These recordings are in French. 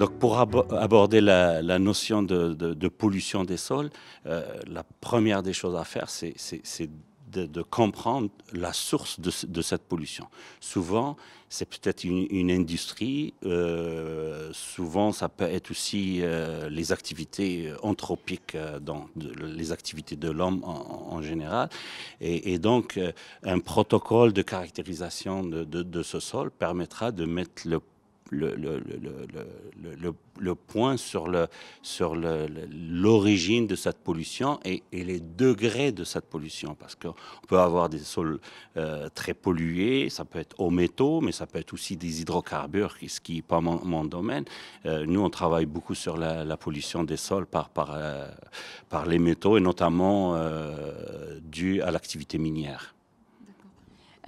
Donc pour aborder la, notion de, pollution des sols, euh, la première des choses à faire, c'est de, comprendre la source de, cette pollution. Souvent, c'est peut-être une, industrie, euh, souvent ça peut être aussi euh, les activités anthropiques, les activités de l'homme en, général. Et, et donc, un protocole de caractérisation de, ce sol permettra de mettre le le, point sur l'origine de cette pollution et, les degrés de cette pollution. Parce qu'on peut avoir des sols euh, très pollués, ça peut être aux métaux, mais ça peut être aussi des hydrocarbures, ce qui n'est pas mon, domaine. Euh, nous, on travaille beaucoup sur la, pollution des sols par, par euh, les métaux et notamment dû à l'activité minière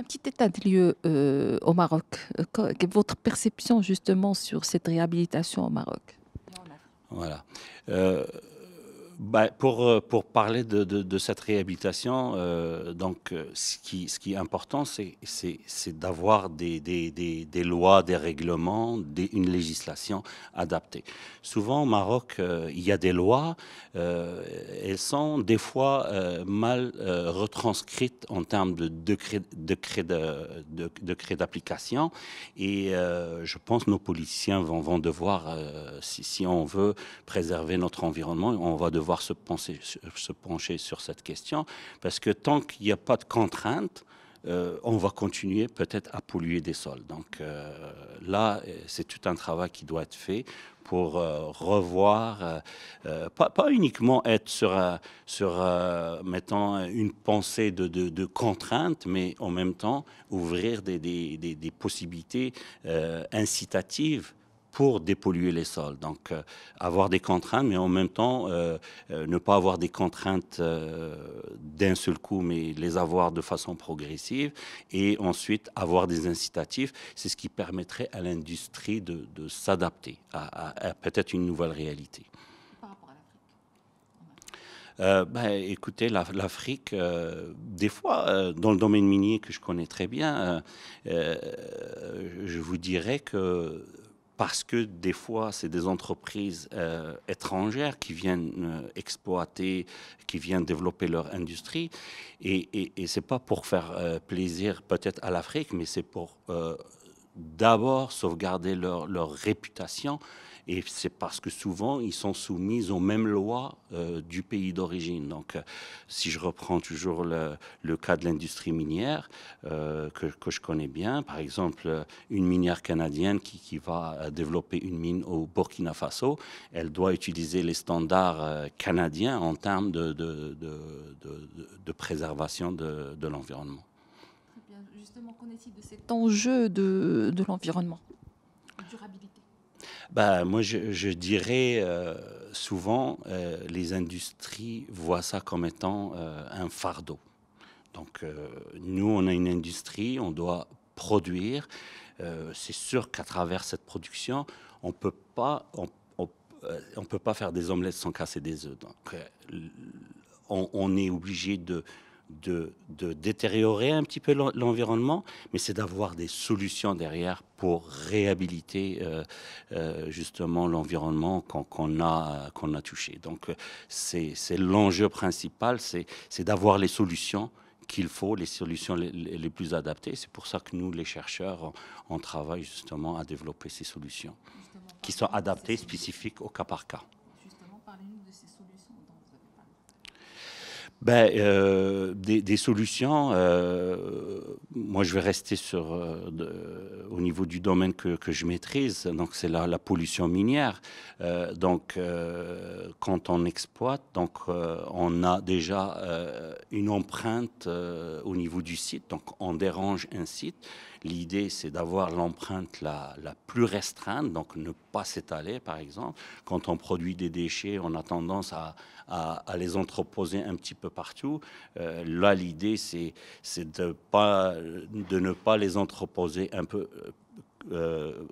petit état de lieu euh, au Maroc. Euh, votre perception justement sur cette réhabilitation au Maroc Voilà. Euh, bah, pour, euh, pour parler de, cette réhabilitation, euh, donc, euh, ce, qui, ce qui est important, c'est d'avoir des, des, lois, des règlements, une législation adaptée. Souvent au Maroc, il y a des lois, elles sont des fois mal retranscrites en termes de décret d'application. De, et je pense que nos politiciens vont, vont devoir, si, si on veut préserver notre environnement, on va devoir se, se pencher sur cette question, parce que tant qu'il n'y a pas de contrainte, euh, on va continuer peut-être à polluer des sols. Donc euh, là, c'est tout un travail qui doit être fait pour euh, revoir, pas, uniquement être sur, sur mettons, une pensée de, de, contrainte, mais en même temps ouvrir des, des, des, des possibilités incitatives pour dépolluer les sols. Donc euh, avoir des contraintes, mais en même temps euh, euh, ne pas avoir des contraintes d'un seul coup, mais les avoir de façon progressive. Et ensuite avoir des incitatifs, c'est ce qui permettrait à l'industrie de, s'adapter à, peut-être une nouvelle réalité. Euh, ben, écoutez, l'Afrique, des fois, dans le domaine minier que je connais très bien, je vous dirais que parce que des fois, c'est des entreprises euh, étrangères qui viennent euh, exploiter, qui viennent développer leur industrie. Et, et ce n'est pas pour faire euh, plaisir peut-être à l'Afrique, mais c'est pour d'abord sauvegarder leur, réputation. Et c'est parce que souvent, ils sont soumis aux mêmes lois euh, du pays d'origine. Donc, euh, si je reprends toujours le, cas de l'industrie minière, euh, que, je connais bien, par exemple, une minière canadienne qui, va développer une mine au Burkina Faso, elle doit utiliser les standards canadiens en termes de préservation de l'environnement justement, qu'on est-il de cet enjeu de, de l'environnement Durabilité bah, Moi, je, dirais euh, souvent, euh, les industries voient ça comme étant euh, un fardeau. Donc, nous, on a une industrie, on doit produire. C'est sûr qu'à travers cette production, on peut pas... peut pas faire des omelettes sans casser des œufs. Donc, on est obligé de, de, détériorer un petit peu l'environnement, mais c'est d'avoir des solutions derrière pour réhabiliter euh, euh, justement l'environnement qu'on a, qu'on a touché. Donc euh, c'est l'enjeu principal, c'est d'avoir les solutions qu'il faut, les solutions les, plus adaptées. C'est pour ça que nous, les chercheurs, on, on travaille justement à développer ces solutions qui sont adaptées, spécifiques au cas par cas. Justement, parlez-nous de ces ben, euh, des, des, solutions, euh, moi je vais rester sur, euh, au niveau du domaine que, je maîtrise, donc c'est la, la, pollution minière. Euh, donc euh, quand on exploite, donc, on a déjà une empreinte euh, au niveau du site. Donc, on dérange un site. L'idée, c'est d'avoir l'empreinte la, la, plus restreinte, donc ne pas s'étaler, par exemple. Quand on produit des déchets, on a tendance à, à, les entreposer un petit peu partout. Euh, là, l'idée, c'est de, pas, de ne pas les entreposer un peu euh, euh,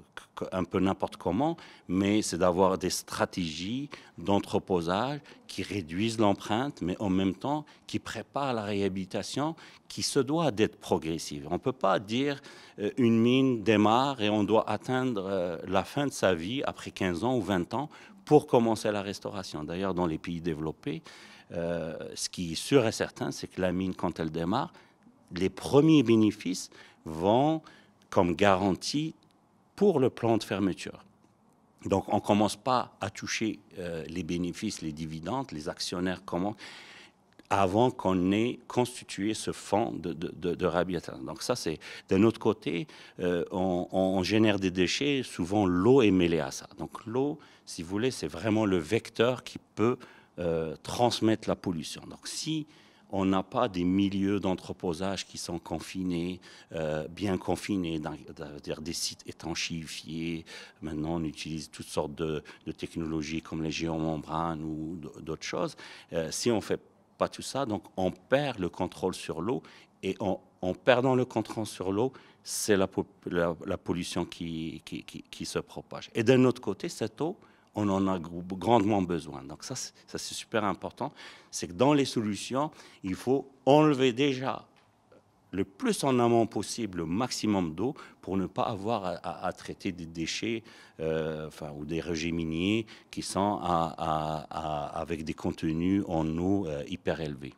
un peu n'importe comment, mais c'est d'avoir des stratégies d'entreposage qui réduisent l'empreinte, mais en même temps qui préparent la réhabilitation qui se doit d'être progressive. On ne peut pas dire euh, une mine démarre et on doit atteindre euh, la fin de sa vie après 15 ans ou 20 ans pour commencer la restauration. D'ailleurs, dans les pays développés, ce qui est sûr et certain, c'est que la mine, quand elle démarre, les premiers bénéfices vont comme garantie pour le plan de fermeture. Donc on commence pas à toucher euh, les bénéfices, les dividendes, les actionnaires comment avant qu'on ait constitué ce fonds de, de, Donc ça, c'est d'un autre côté, euh, on, génère des déchets, souvent l'eau est mêlée à ça. Donc l'eau, si vous voulez, c'est vraiment le vecteur qui peut euh, transmettre la pollution. Donc si on n'a pas des milieux d'entreposage qui sont confinés, euh, bien confinés, dans des sites étanchéifiés. Maintenant, on utilise toutes sortes de, technologies comme les géomembranes ou d'autres choses. Euh, si on ne fait pas tout ça, donc on perd le contrôle sur l'eau et en, perdant le contrôle sur l'eau, c'est la, pollution qui, se propage. Et d'un autre côté, cette eau, on en a grandement besoin. Donc ça, ça c'est super important. C'est que dans les solutions, il faut enlever déjà le plus en amont possible le maximum d'eau pour ne pas avoir à, traiter des déchets euh, ou des rejets miniers qui sont avec des contenus en eau euh, hyper élevés.